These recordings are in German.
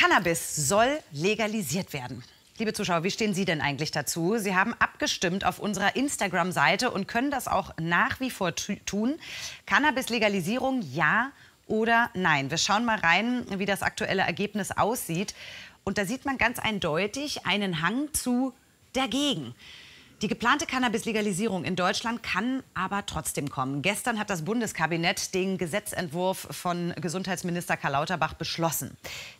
Cannabis soll legalisiert werden. Liebe Zuschauer, wie stehen Sie denn eigentlich dazu? Sie haben abgestimmt auf unserer Instagram-Seite und können das auch nach wie vor tun. Cannabis-Legalisierung ja oder nein? Wir schauen mal rein, wie das aktuelle Ergebnis aussieht. Und da sieht man ganz eindeutig einen Hang zu dagegen. Die geplante Cannabis-Legalisierung in Deutschland kann aber trotzdem kommen. Gestern hat das Bundeskabinett den Gesetzentwurf von Gesundheitsminister Karl Lauterbach beschlossen.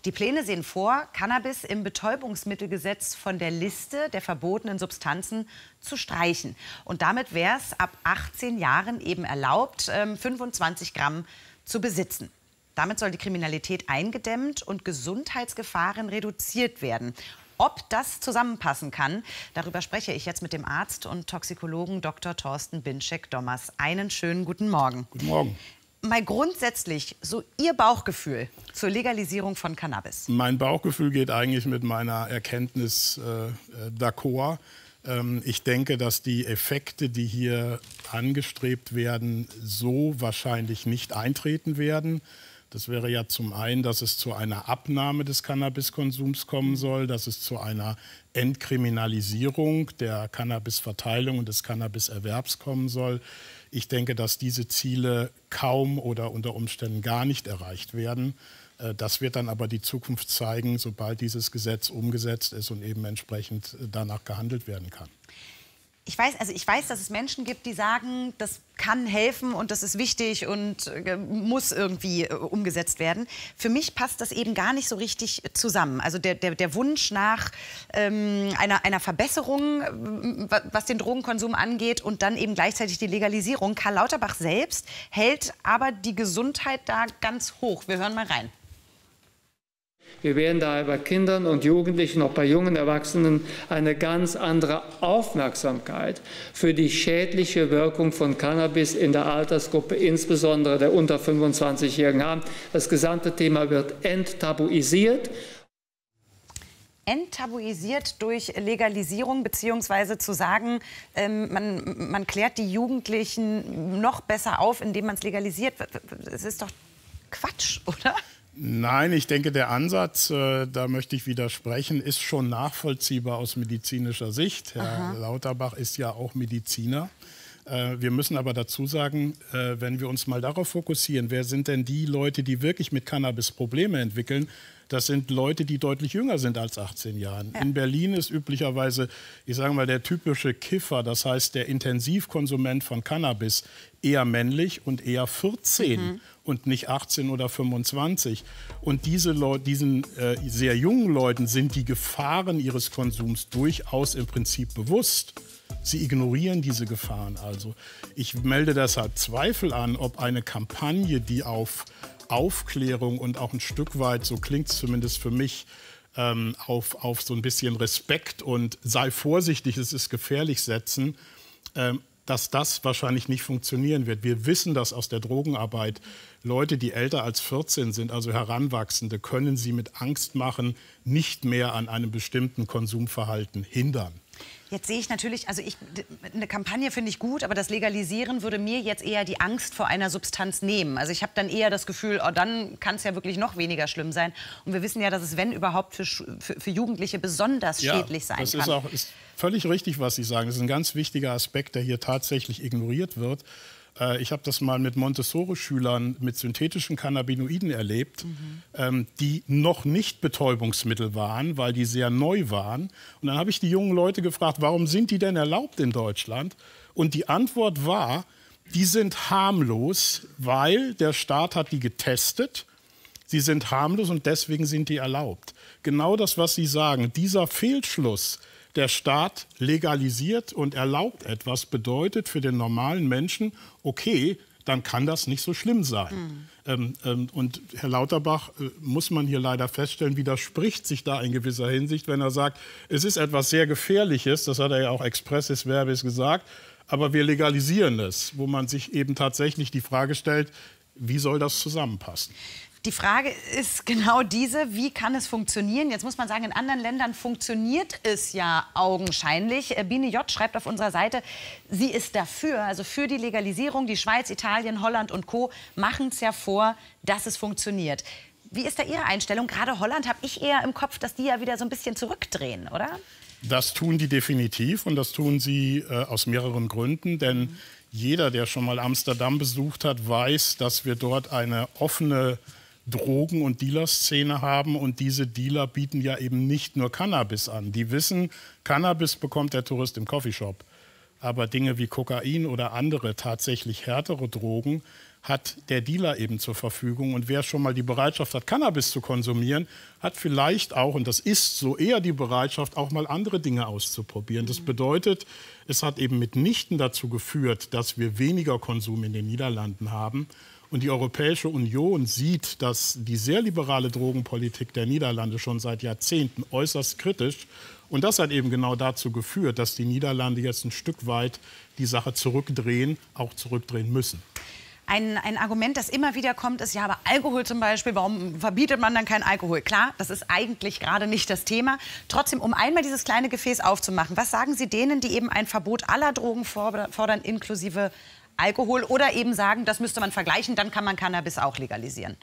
Die Pläne sehen vor, Cannabis im Betäubungsmittelgesetz von der Liste der verbotenen Substanzen zu streichen. Und damit wäre es ab 18 Jahren eben erlaubt, 25 ähm, Gramm zu besitzen. Damit soll die Kriminalität eingedämmt und Gesundheitsgefahren reduziert werden. Ob das zusammenpassen kann, darüber spreche ich jetzt mit dem Arzt und Toxikologen Dr. Thorsten Binczek-Dommers. Einen schönen guten Morgen. Guten Morgen. Mal grundsätzlich so Ihr Bauchgefühl zur Legalisierung von Cannabis. Mein Bauchgefühl geht eigentlich mit meiner Erkenntnis äh, äh d'accord. Ähm, ich denke, dass die Effekte, die hier angestrebt werden, so wahrscheinlich nicht eintreten werden. Das wäre ja zum einen, dass es zu einer Abnahme des Cannabiskonsums kommen mhm. soll, dass es zu einer Entkriminalisierung der Cannabisverteilung und des Cannabiserwerbs kommen soll. Ich denke, dass diese Ziele kaum oder unter Umständen gar nicht erreicht werden. Äh, das wird dann aber die Zukunft zeigen, sobald dieses Gesetz umgesetzt ist und eben entsprechend äh, danach gehandelt werden kann ich weiß, also ich weiß, dass es Menschen gibt, die sagen, das kann helfen und das ist wichtig und äh, muss irgendwie äh, umgesetzt werden. Für mich passt das eben gar nicht so richtig zusammen. Also der, der, der Wunsch nach ähm, einer, einer Verbesserung, äh, was den Drogenkonsum angeht und dann eben gleichzeitig die Legalisierung. Karl Lauterbach selbst hält aber die Gesundheit da ganz hoch. Wir hören mal rein. Wir werden daher bei Kindern und Jugendlichen, auch bei jungen Erwachsenen, eine ganz andere Aufmerksamkeit für die schädliche Wirkung von Cannabis in der Altersgruppe, insbesondere der unter 25-Jährigen, haben. Das gesamte Thema wird enttabuisiert enttabuisiert durch Legalisierung, beziehungsweise zu sagen, ähm, man, man klärt die Jugendlichen noch besser auf, indem man es legalisiert. Es ist doch Quatsch, oder? Nein, ich denke, der Ansatz, äh, da möchte ich widersprechen, ist schon nachvollziehbar aus medizinischer Sicht. Herr Aha. Lauterbach ist ja auch Mediziner. Äh, wir müssen aber dazu sagen, äh, wenn wir uns mal darauf fokussieren, wer sind denn die Leute, die wirklich mit Cannabis Probleme entwickeln, das sind Leute, die deutlich jünger sind als 18 Jahren. Ja. In Berlin ist üblicherweise, ich sage mal, der typische Kiffer, das heißt der Intensivkonsument von Cannabis, eher männlich und eher 14 mhm. und nicht 18 oder 25. Und diese diesen äh, sehr jungen Leuten sind die Gefahren ihres Konsums durchaus im Prinzip bewusst. Sie ignorieren diese Gefahren also. Ich melde deshalb Zweifel an, ob eine Kampagne, die auf Aufklärung und auch ein Stück weit, so klingt es zumindest für mich, ähm, auf, auf so ein bisschen Respekt und sei vorsichtig, es ist gefährlich setzen, ähm, dass das wahrscheinlich nicht funktionieren wird. Wir wissen das aus der Drogenarbeit. Leute, die älter als 14 sind, also Heranwachsende, können sie mit Angst machen, nicht mehr an einem bestimmten Konsumverhalten hindern. Jetzt sehe ich natürlich, also ich, eine Kampagne finde ich gut, aber das Legalisieren würde mir jetzt eher die Angst vor einer Substanz nehmen. Also ich habe dann eher das Gefühl, oh, dann kann es ja wirklich noch weniger schlimm sein. Und wir wissen ja, dass es, wenn überhaupt, für, für, für Jugendliche besonders ja, schädlich sein das kann. Ist auch, ist völlig richtig, was Sie sagen. Das ist ein ganz wichtiger Aspekt, der hier tatsächlich ignoriert wird. Äh, ich habe das mal mit Montessori-Schülern mit synthetischen Cannabinoiden erlebt, mhm. Ähm, die noch nicht Betäubungsmittel waren, weil die sehr neu waren. Und dann habe ich die jungen Leute gefragt, warum sind die denn erlaubt in Deutschland? Und die Antwort war, die sind harmlos, weil der Staat hat die getestet. Sie sind harmlos und deswegen sind die erlaubt. Genau das, was Sie sagen, dieser Fehlschluss, der Staat legalisiert und erlaubt etwas, bedeutet für den normalen Menschen, okay, dann kann das nicht so schlimm sein. Mhm. Ähm, ähm, und Herr Lauterbach, äh, muss man hier leider feststellen, widerspricht sich da in gewisser Hinsicht, wenn er sagt, es ist etwas sehr Gefährliches, das hat er ja auch expressis verbis gesagt, aber wir legalisieren es, wo man sich eben tatsächlich die Frage stellt, wie soll das zusammenpassen? Die Frage ist genau diese, wie kann es funktionieren? Jetzt muss man sagen, in anderen Ländern funktioniert es ja augenscheinlich. Äh, Biene J. schreibt auf unserer Seite, sie ist dafür, also für die Legalisierung. Die Schweiz, Italien, Holland und Co. machen es ja vor, dass es funktioniert. Wie ist da Ihre Einstellung? Gerade Holland habe ich eher im Kopf, dass die ja wieder so ein bisschen zurückdrehen, oder? Das tun die definitiv und das tun sie äh, aus mehreren Gründen, denn mhm. jeder, der schon mal Amsterdam besucht hat, weiß, dass wir dort eine offene Drogen- und Dealerszene haben und diese Dealer bieten ja eben nicht nur Cannabis an. Die wissen, Cannabis bekommt der Tourist im Coffeeshop. Aber Dinge wie Kokain oder andere tatsächlich härtere Drogen, hat der Dealer eben zur Verfügung. Und wer schon mal die Bereitschaft hat, Cannabis zu konsumieren, hat vielleicht auch, und das ist so eher die Bereitschaft, auch mal andere Dinge auszuprobieren. Das mhm. bedeutet, es hat eben mitnichten dazu geführt, dass wir weniger Konsum in den Niederlanden haben. Und die Europäische Union sieht, dass die sehr liberale Drogenpolitik der Niederlande schon seit Jahrzehnten äußerst kritisch und das hat eben genau dazu geführt, dass die Niederlande jetzt ein Stück weit die Sache zurückdrehen, auch zurückdrehen müssen ein, ein Argument, das immer wieder kommt, ist, ja, aber Alkohol zum Beispiel, warum verbietet man dann keinen Alkohol? Klar, das ist eigentlich gerade nicht das Thema. Trotzdem, um einmal dieses kleine Gefäß aufzumachen, was sagen Sie denen, die eben ein Verbot aller Drogen fordern, inklusive Alkohol, oder eben sagen, das müsste man vergleichen, dann kann man Cannabis auch legalisieren?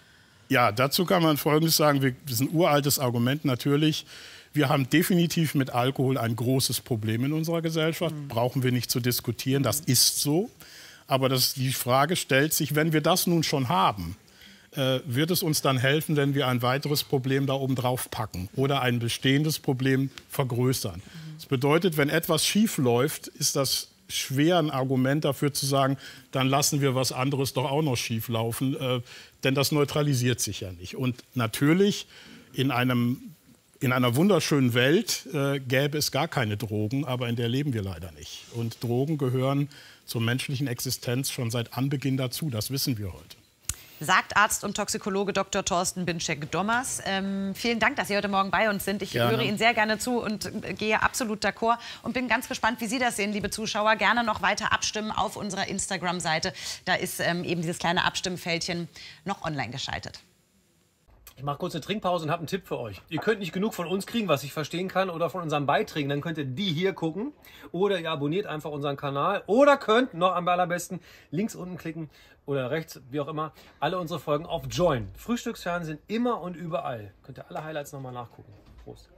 Ja, dazu kann man Folgendes sagen. Wir, das ist ein uraltes Argument natürlich. Wir haben definitiv mit Alkohol ein großes Problem in unserer Gesellschaft. Mhm. Brauchen wir nicht zu diskutieren. Das mhm. ist so. Aber das, die Frage stellt sich, wenn wir das nun schon haben, äh, wird es uns dann helfen, wenn wir ein weiteres Problem da oben drauf packen oder ein bestehendes Problem vergrößern? Das bedeutet, wenn etwas schief läuft, ist das schwer ein Argument dafür zu sagen, dann lassen wir was anderes doch auch noch schief laufen, äh, denn das neutralisiert sich ja nicht. Und natürlich in einem in einer wunderschönen Welt äh, gäbe es gar keine Drogen, aber in der leben wir leider nicht. Und Drogen gehören zur menschlichen Existenz schon seit Anbeginn dazu, das wissen wir heute. Sagt Arzt und Toxikologe Dr. Thorsten Binczek-Dommers. Ähm, vielen Dank, dass Sie heute Morgen bei uns sind. Ich gerne. höre Ihnen sehr gerne zu und äh, gehe absolut d'accord und bin ganz gespannt, wie Sie das sehen, liebe Zuschauer. Gerne noch weiter abstimmen auf unserer Instagram-Seite. Da ist ähm, eben dieses kleine Abstimmfältchen noch online geschaltet. Ich mache kurz eine Trinkpause und habe einen Tipp für euch. Ihr könnt nicht genug von uns kriegen, was ich verstehen kann, oder von unseren Beiträgen. Dann könnt ihr die hier gucken. Oder ihr abonniert einfach unseren Kanal. Oder könnt noch am allerbesten links unten klicken oder rechts, wie auch immer, alle unsere Folgen auf Join. Frühstücksfernsehen immer und überall. Könnt ihr alle Highlights nochmal nachgucken. Prost.